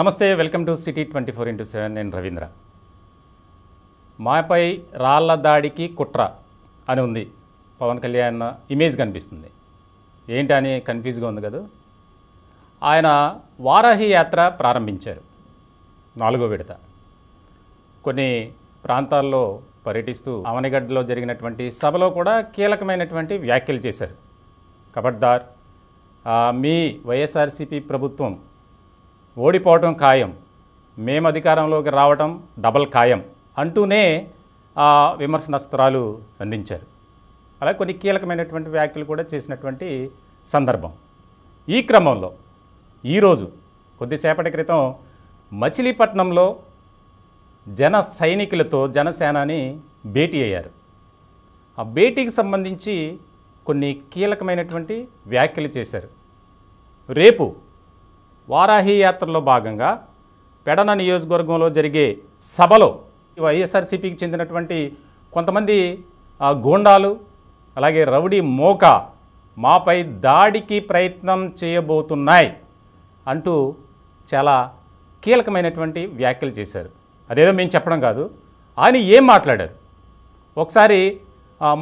నమస్తే welcome to city twenty four into seven నేను రవీంద్ర మాపై రాళ్ల దాడికి కుట్ర అని ఉంది పవన్ కళ్యాణ్ ఇమేజ్ కనిపిస్తుంది ఏంటి అని కన్ఫ్యూజ్గా ఉంది కదా ఆయన వారాహి యాత్ర ప్రారంభించారు నాలుగో విడత కొన్ని ప్రాంతాల్లో పర్యటిస్తూ అవనిగడ్డలో జరిగినటువంటి సభలో కూడా కీలకమైనటువంటి వ్యాఖ్యలు చేశారు కబడ్దార్ మీ వైఎస్ఆర్సీపీ ప్రభుత్వం ఓడిపోవటం ఖాయం మేము అధికారంలోకి రావటం డబల్ ఖాయం అంటూనే ఆ విమర్శనాస్త్రాలు సంధించారు అలాగే కొన్ని కీలకమైనటువంటి వ్యాఖ్యలు కూడా చేసినటువంటి సందర్భం ఈ క్రమంలో ఈరోజు కొద్దిసేపటి క్రితం మచిలీపట్నంలో జన సైనికులతో జనసేనాని భేటీ అయ్యారు ఆ భేటీకి సంబంధించి కొన్ని కీలకమైనటువంటి వ్యాఖ్యలు చేశారు రేపు వారాహి యాత్రలో భాగంగా పెడన నియోజకవర్గంలో జరిగే సభలో వైఎస్ఆర్సీపీకి చెందినటువంటి కొంతమంది గోండాలు అలాగే రౌడీ మోక మాపై దాడికి ప్రయత్నం చేయబోతున్నాయి అంటూ చాలా కీలకమైనటువంటి వ్యాఖ్యలు చేశారు అదేదో మేము చెప్పడం కాదు ఆయన ఏం మాట్లాడారు ఒకసారి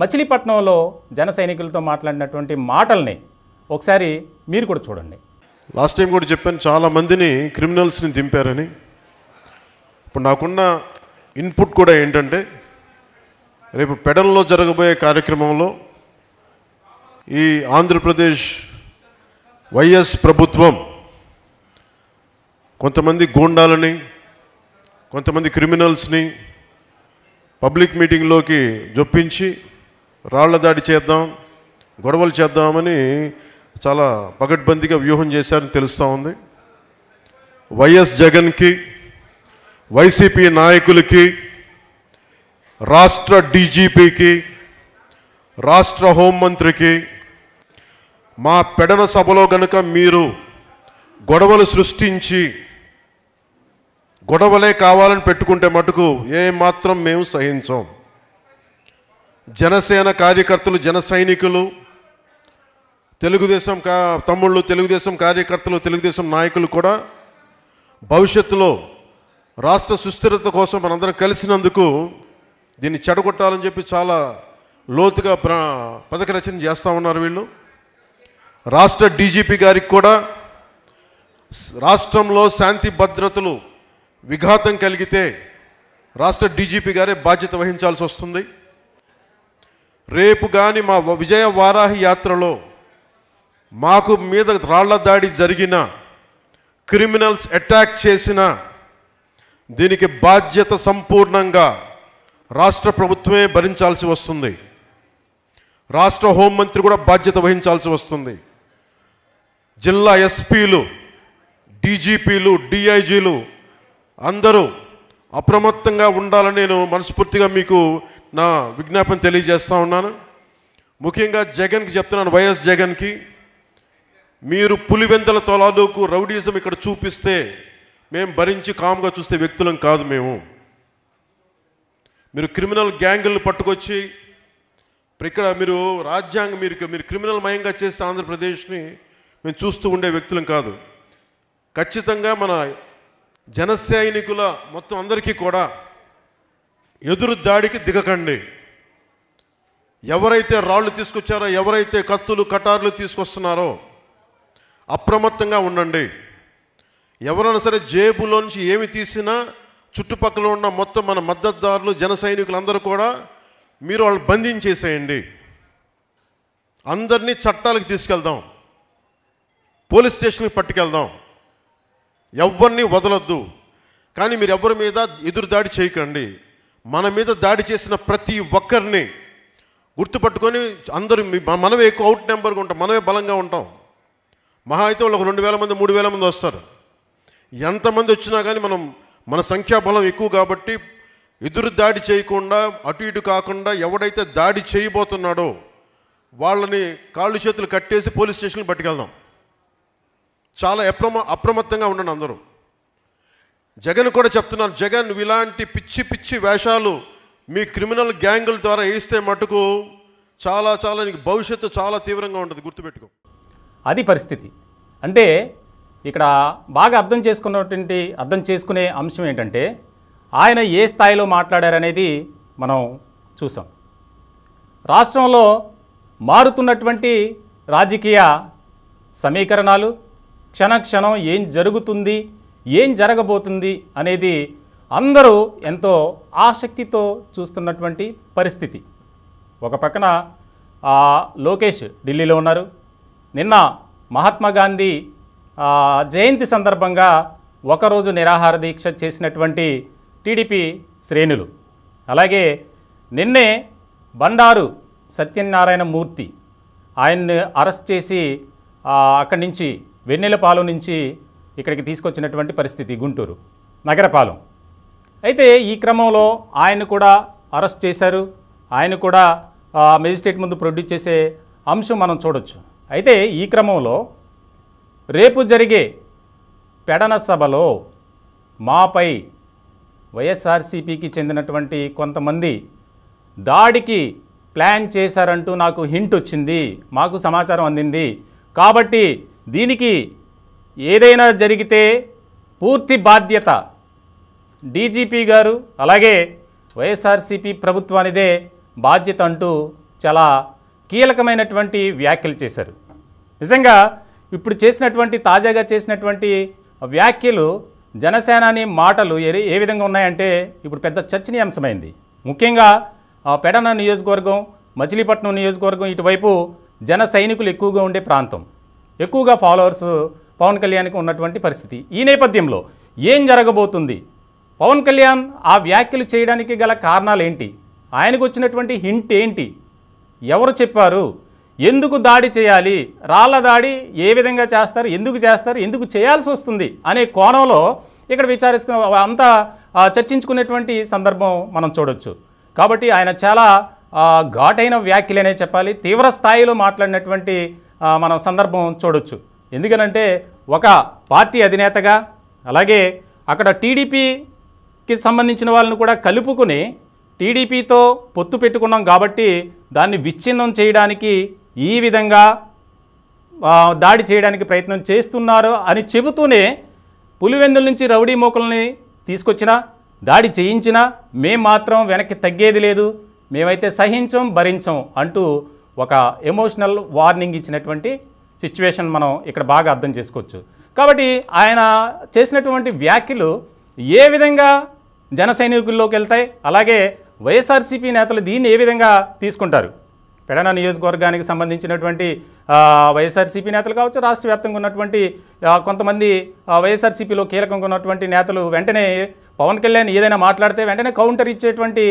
మచిలీపట్నంలో జన సైనికులతో మాట్లాడినటువంటి మాటల్ని ఒకసారి మీరు కూడా చూడండి లాస్ట్ టైం కూడా చెప్పాను చాలా మందిని క్రిమినల్స్ని దింపారని ఇప్పుడు నాకున్న ఇన్పుట్ కూడా ఏంటంటే రేపు పెడల్లో జరగబోయే కార్యక్రమంలో ఈ ఆంధ్రప్రదేశ్ వైఎస్ ప్రభుత్వం కొంతమంది గూండాలని కొంతమంది క్రిమినల్స్ని పబ్లిక్ మీటింగ్లోకి జొప్పించి రాళ్ల దాడి చేద్దాం గొడవలు చేద్దామని చాలా పగడ్బందీగా వ్యూహం చేశారని తెలుస్తూ ఉంది వైఎస్ జగన్కి వైసీపీ నాయకులకి రాష్ట్ర డీజీపీకి రాష్ట్ర హోంమంత్రికి మా పెడన సభలో గనుక మీరు గొడవలు సృష్టించి గొడవలే కావాలని పెట్టుకుంటే మటుకు ఏమాత్రం మేము సహించాం జనసేన కార్యకర్తలు జన సైనికులు తెలుగుదేశం కా తమ్ముళ్ళు తెలుగుదేశం కార్యకర్తలు తెలుగుదేశం నాయకులు కూడా భవిష్యత్తులో రాష్ట్ర సుస్థిరత కోసం మనందరం కలిసినందుకు దీన్ని చెడగొట్టాలని చెప్పి చాలా లోతుగా పథక రచన చేస్తూ ఉన్నారు వీళ్ళు రాష్ట్ర డీజీపీ గారికి కూడా రాష్ట్రంలో శాంతి భద్రతలు విఘాతం కలిగితే రాష్ట్ర డీజీపీ గారే బాధ్యత వహించాల్సి వస్తుంది రేపు కానీ మా విజయ వారాహి యాత్రలో మాకు మీద రాళ్ల దాడి జరిగిన క్రిమినల్స్ అటాక్ చేసిన దీనికి బాధ్యత సంపూర్ణంగా రాష్ట్ర ప్రభుత్వమే భరించాల్సి వస్తుంది రాష్ట్ర హోంమంత్రి కూడా బాధ్యత వహించాల్సి వస్తుంది జిల్లా ఎస్పీలు డీజీపీలు డిఐజీలు అందరూ అప్రమత్తంగా ఉండాలని నేను మనస్ఫూర్తిగా మీకు నా విజ్ఞాపన తెలియజేస్తా ఉన్నాను ముఖ్యంగా జగన్కి చెప్తున్నాను వైఎస్ జగన్కి మీరు పులివెందల తొలాదోకు రౌడీజం ఇక్కడ చూపిస్తే మేము భరించి కామ్గా చూస్తే వ్యక్తులం కాదు మేము మీరు క్రిమినల్ గ్యాంగులను పట్టుకొచ్చి ఇక్కడ మీరు రాజ్యాంగం మీరు మీరు క్రిమినల్ మయంగా చేస్తే ఆంధ్రప్రదేశ్ని మేము చూస్తూ ఉండే వ్యక్తులం కాదు ఖచ్చితంగా మన జన సైనికుల మొత్తం అందరికీ కూడా ఎదురు దాడికి దిగకండి ఎవరైతే రాళ్ళు తీసుకొచ్చారో ఎవరైతే కత్తులు కటార్లు తీసుకొస్తున్నారో అప్రమత్తంగా ఉండండి ఎవరైనా సరే జేబులో నుంచి ఏమి తీసినా చుట్టుపక్కల ఉన్న మొత్తం మన మద్దతుదారులు జన సైనికులందరూ కూడా మీరు వాళ్ళు బంధించేసేయండి అందరినీ చట్టాలకు తీసుకెళ్దాం పోలీస్ స్టేషన్కి పట్టుకెళ్దాం ఎవరిని వదలొద్దు కానీ మీరు ఎవరి మీద ఎదురు దాడి చేయకండి మన మీద దాడి చేసిన ప్రతి ఒక్కరిని గుర్తుపట్టుకొని అందరూ మనమే ఎక్కువ అవుట్ నెంబర్గా ఉంటాం మనమే బలంగా ఉంటాం మహా అయితే వాళ్ళు ఒక రెండు వేల మంది మూడు వేల మంది వస్తారు ఎంతమంది వచ్చినా కానీ మనం మన సంఖ్యాబలం ఎక్కువ కాబట్టి ఎదురు దాడి చేయకుండా అటు ఇటు కాకుండా ఎవడైతే దాడి చేయబోతున్నాడో వాళ్ళని కాళ్ళు చేతులు కట్టేసి పోలీస్ స్టేషన్కి పట్టుకెళ్దాం చాలా అప్రమ అప్రమత్తంగా ఉండండి అందరూ జగన్ కూడా చెప్తున్నారు జగన్ ఇలాంటి పిచ్చి పిచ్చి వేషాలు మీ క్రిమినల్ గ్యాంగుల ద్వారా వేయిస్తే మటుకు చాలా చాలా నీకు భవిష్యత్తు చాలా తీవ్రంగా ఉంటుంది గుర్తుపెట్టుకో అది పరిస్థితి అంటే ఇక్కడ బాగా అర్థం చేసుకున్నటువంటి అర్థం చేసుకునే అంశం ఏంటంటే ఆయన ఏ స్థాయిలో మాట్లాడారనేది మనం చూసాం రాష్ట్రంలో మారుతున్నటువంటి రాజకీయ సమీకరణాలు క్షణక్షణం ఏం జరుగుతుంది ఏం జరగబోతుంది అనేది అందరూ ఎంతో ఆసక్తితో చూస్తున్నటువంటి పరిస్థితి ఒక పక్కన లోకేష్ ఢిల్లీలో ఉన్నారు నిన్న మహాత్మా గాంధీ జయంతి సందర్భంగా ఒకరోజు నిరాహార దీక్ష చేసినటువంటి టీడీపీ శ్రేణులు అలాగే నిన్నే బండారు సత్యనారాయణ మూర్తి ఆయన్ని అరెస్ట్ చేసి అక్కడి నుంచి వెన్నెలపాలెం నుంచి ఇక్కడికి తీసుకొచ్చినటువంటి పరిస్థితి గుంటూరు నగరపాలెం అయితే ఈ క్రమంలో ఆయన కూడా అరెస్ట్ చేశారు ఆయన కూడా మెజిస్ట్రేట్ ముందు ప్రొడ్యూస్ చేసే అంశం మనం చూడొచ్చు అయితే ఈ క్రమంలో రేపు జరిగే పెడన సభలో మాపై వైఎస్ఆర్సీపీకి చెందినటువంటి కొంతమంది దాడికి ప్లాన్ చేశారంటూ నాకు హింట్ వచ్చింది మాకు సమాచారం అందింది కాబట్టి దీనికి ఏదైనా జరిగితే పూర్తి బాధ్యత డీజీపీ గారు అలాగే వైఎస్ఆర్సీపీ ప్రభుత్వానిదే బాధ్యత అంటూ చాలా కీలకమైనటువంటి వ్యాఖ్యలు చేశారు నిజంగా ఇప్పుడు చేసినటువంటి తాజాగా చేసినటువంటి వ్యాఖ్యలు జనసేనాని మాటలు ఏ విధంగా ఉన్నాయంటే ఇప్పుడు పెద్ద చర్చనీయాంశమైంది ముఖ్యంగా పెడన నియోజకవర్గం మచిలీపట్నం నియోజకవర్గం ఇటువైపు జన సైనికులు ఎక్కువగా ఉండే ప్రాంతం ఎక్కువగా ఫాలోవర్స్ పవన్ కళ్యాణ్కి ఉన్నటువంటి పరిస్థితి ఈ నేపథ్యంలో ఏం జరగబోతుంది పవన్ కళ్యాణ్ ఆ వ్యాఖ్యలు చేయడానికి గల కారణాలు ఏంటి ఆయనకు వచ్చినటువంటి హింట్ ఏంటి ఎవరు చెప్పారు ఎందుకు దాడి చేయాలి రాళ్ల దాడి ఏ విధంగా చేస్తారు ఎందుకు చేస్తారు ఎందుకు చేయాల్సి వస్తుంది అనే కోణంలో ఇక్కడ విచారిస్తున్న అంతా చర్చించుకునేటువంటి సందర్భం మనం చూడొచ్చు కాబట్టి ఆయన చాలా ఘాటైన వ్యాఖ్యలనే చెప్పాలి తీవ్ర స్థాయిలో మాట్లాడినటువంటి మనం సందర్భం చూడొచ్చు ఎందుకనంటే ఒక పార్టీ అధినేతగా అలాగే అక్కడ టీడీపీకి సంబంధించిన వాళ్ళని కూడా కలుపుకుని టీడీపీతో పొత్తు పెట్టుకున్నాం కాబట్టి దాన్ని విచ్ఛిన్నం చేయడానికి ఈ విధంగా దాడి చేయడానికి ప్రయత్నం చేస్తున్నారు అని చెబుతూనే పులివెందుల నుంచి రౌడీ మోకల్ని తీసుకొచ్చిన దాడి చేయించినా మేం మాత్రం వెనక్కి తగ్గేది లేదు మేమైతే సహించం భరించం అంటూ ఒక ఎమోషనల్ వార్నింగ్ ఇచ్చినటువంటి సిచ్యువేషన్ మనం ఇక్కడ బాగా అర్థం చేసుకోవచ్చు కాబట్టి ఆయన చేసినటువంటి వ్యాఖ్యలు ఏ విధంగా జన సైనికుల్లోకి వెళ్తాయి అలాగే వైఎస్ఆర్సీపీ నేతలు దీన్ని ఏ విధంగా తీసుకుంటారు పెడన నియోజకవర్గానికి సంబంధించినటువంటి వైఎస్ఆర్సీపీ నేతలు కావచ్చు రాష్ట్ర వ్యాప్తంగా ఉన్నటువంటి కొంతమంది వైఎస్ఆర్సీపీలో కీలకంగా ఉన్నటువంటి నేతలు వెంటనే పవన్ కళ్యాణ్ ఏదైనా మాట్లాడితే వెంటనే కౌంటర్ ఇచ్చేటువంటి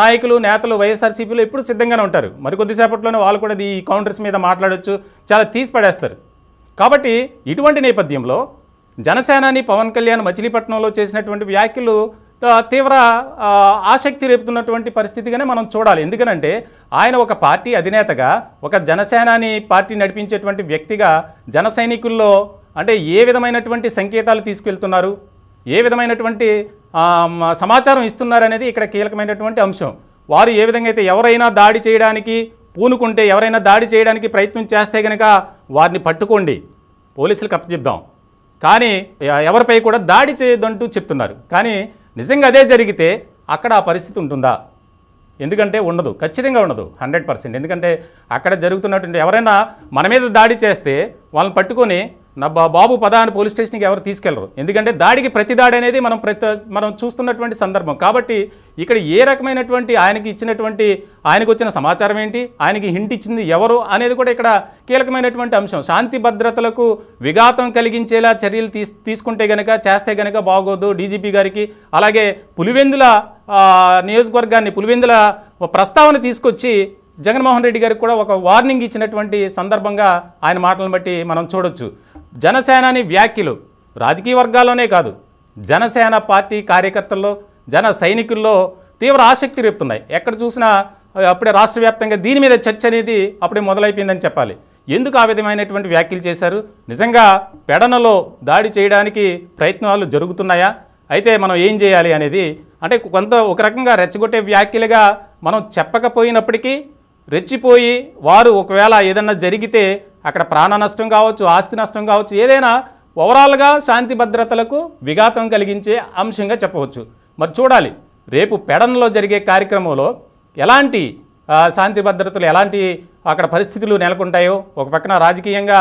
నాయకులు నేతలు వైఎస్ఆర్సీపీలో ఎప్పుడు సిద్ధంగానే ఉంటారు మరి కొద్దిసేపట్లోనే వాళ్ళు కూడా ఈ కౌంటర్స్ మీద మాట్లాడవచ్చు చాలా తీసి పడేస్తారు కాబట్టి ఇటువంటి నేపథ్యంలో జనసేనాని పవన్ కళ్యాణ్ మచిలీపట్నంలో చేసినటువంటి వ్యాఖ్యలు తీవ్ర ఆసక్తి రేపుతున్నటువంటి పరిస్థితిగానే మనం చూడాలి ఎందుకనంటే ఆయన ఒక పార్టీ అధినేతగా ఒక జనసేనాని పార్టీ నడిపించేటువంటి వ్యక్తిగా జన అంటే ఏ విధమైనటువంటి సంకేతాలు తీసుకెళ్తున్నారు ఏ విధమైనటువంటి సమాచారం ఇస్తున్నారు అనేది ఇక్కడ కీలకమైనటువంటి అంశం వారు ఏ విధంగా అయితే ఎవరైనా దాడి చేయడానికి పూనుకుంటే ఎవరైనా దాడి చేయడానికి ప్రయత్నం చేస్తే కనుక వారిని పట్టుకోండి పోలీసులకు అప్పచెప్దాం కానీ ఎవరిపై కూడా దాడి చేయొద్దంటూ చెప్తున్నారు కానీ నిజంగా అదే జరిగితే అక్కడ ఆ పరిస్థితి ఉంటుందా ఎందుకంటే ఉండదు ఖచ్చితంగా ఉండదు హండ్రెడ్ ఎందుకంటే అక్కడ జరుగుతున్నటువంటి ఎవరైనా మన మీద దాడి చేస్తే వాళ్ళని పట్టుకొని నా బాబు పదాన్ని పోలీస్ స్టేషన్కి ఎవరు తీసుకెళ్లరు ఎందుకంటే దాడికి ప్రతి దాడి అనేది మనం ప్రతి మనం చూస్తున్నటువంటి సందర్భం కాబట్టి ఇక్కడ ఏ రకమైనటువంటి ఆయనకి ఇచ్చినటువంటి ఆయనకు వచ్చిన సమాచారం ఏంటి ఆయనకి హింట్ ఇచ్చింది ఎవరు అనేది కూడా ఇక్కడ కీలకమైనటువంటి అంశం శాంతి భద్రతలకు విఘాతం కలిగించేలా చర్యలు తీసుకుంటే గనక చేస్తే గనక బాగోదు డీజీపీ గారికి అలాగే పులివెందుల నియోజకవర్గాన్ని పులివెందుల ప్రస్తావన తీసుకొచ్చి జగన్మోహన్ రెడ్డి గారికి కూడా ఒక వార్నింగ్ ఇచ్చినటువంటి సందర్భంగా ఆయన మాటలను బట్టి మనం చూడొచ్చు జనసేనాని వ్యాఖ్యలు రాజకీయ వర్గాల్లోనే కాదు జనసేన పార్టీ కార్యకర్తల్లో జన సైనికుల్లో తీవ్ర ఆసక్తి రేపుతున్నాయి ఎక్కడ చూసినా అప్పుడే రాష్ట్ర వ్యాప్తంగా దీని మీద చర్చ అనేది అప్పుడే మొదలైపోయిందని చెప్పాలి ఎందుకు ఆ విధమైనటువంటి వ్యాఖ్యలు చేశారు నిజంగా పెడనలో దాడి చేయడానికి ప్రయత్నాలు జరుగుతున్నాయా అయితే మనం ఏం చేయాలి అనేది అంటే కొంత ఒక రకంగా రెచ్చగొట్టే వ్యాఖ్యలుగా మనం చెప్పకపోయినప్పటికీ రెచ్చిపోయి వారు ఒకవేళ ఏదన్నా జరిగితే అక్కడ ప్రాణ నష్టం కావచ్చు ఆస్తి నష్టం కావచ్చు ఏదైనా ఓవరాల్గా శాంతి భద్రతలకు విఘాతం కలిగించే అంశంగా చెప్పవచ్చు మరి చూడాలి రేపు పెడన్లో జరిగే కార్యక్రమంలో ఎలాంటి శాంతి భద్రతలు ఎలాంటి అక్కడ పరిస్థితులు నెలకొంటాయో ఒక పక్కన రాజకీయంగా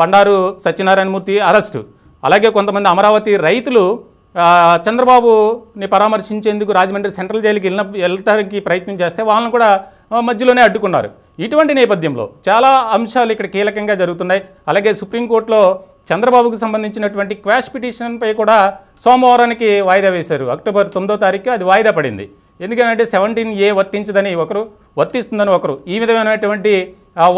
బండారు సత్యనారాయణమూర్తి అరెస్టు అలాగే కొంతమంది అమరావతి రైతులు చంద్రబాబుని పరామర్శించేందుకు రాజమండ్రి సెంట్రల్ జైలుకి వెళ్ళిన వెళ్ళటానికి ప్రయత్నం చేస్తే వాళ్ళని కూడా మధ్యలోనే అడ్డుకున్నారు ఇటువంటి నేపథ్యంలో చాలా అంశాలు ఇక్కడ కీలకంగా జరుగుతున్నాయి అలాగే సుప్రీంకోర్టులో చంద్రబాబుకు సంబంధించినటువంటి క్వాష్ పిటిషన్పై కూడా సోమవారానికి వాయిదా వేశారు అక్టోబర్ తొమ్మిదో తారీఖు అది వాయిదా పడింది ఎందుకంటే సెవెంటీన్ ఏ వర్తించదని ఒకరు వర్తిస్తుందని ఒకరు ఈ విధమైనటువంటి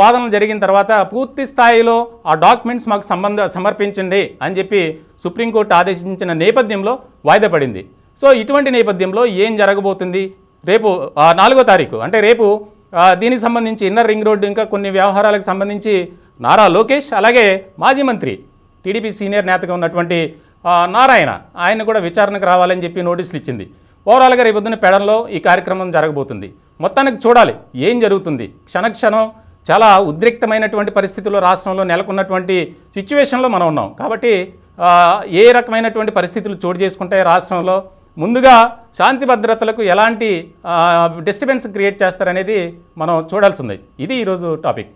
వాదనలు జరిగిన తర్వాత పూర్తి స్థాయిలో ఆ డాక్యుమెంట్స్ మాకు సంబంధ సమర్పించండి అని చెప్పి సుప్రీంకోర్టు ఆదేశించిన నేపథ్యంలో వాయిదా పడింది సో ఇటువంటి నేపథ్యంలో ఏం జరగబోతుంది రేపు నాలుగో తారీఖు అంటే రేపు దీనికి సంబంధించి ఇన్నర్ రింగ్ రోడ్డు ఇంకా కొన్ని వ్యవహారాలకు సంబంధించి నారా లోకేష్ అలాగే మాజీ మంత్రి టీడీపీ సీనియర్ నేతగా ఉన్నటువంటి నారాయణ ఆయన కూడా విచారణకు రావాలని చెప్పి నోటీసులు ఇచ్చింది ఓవరాల్గా రేపొద్దున పెడంలో ఈ కార్యక్రమం జరగబోతుంది మొత్తానికి చూడాలి ఏం జరుగుతుంది క్షణక్షణం చాలా ఉద్రిక్తమైనటువంటి పరిస్థితుల్లో రాష్ట్రంలో నెలకొన్నటువంటి సిచ్యువేషన్లో మనం ఉన్నాం కాబట్టి ఏ రకమైనటువంటి పరిస్థితులు చోటు చేసుకుంటాయి రాష్ట్రంలో ముందుగా శాంతి భద్రతలకు ఎలాంటి డిస్టర్బెన్స్ క్రియేట్ చేస్తారనేది మనం చూడాల్సిందే ఇది ఈరోజు టాపిక్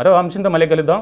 మరో అంశంతో మళ్ళీ కలుద్దాం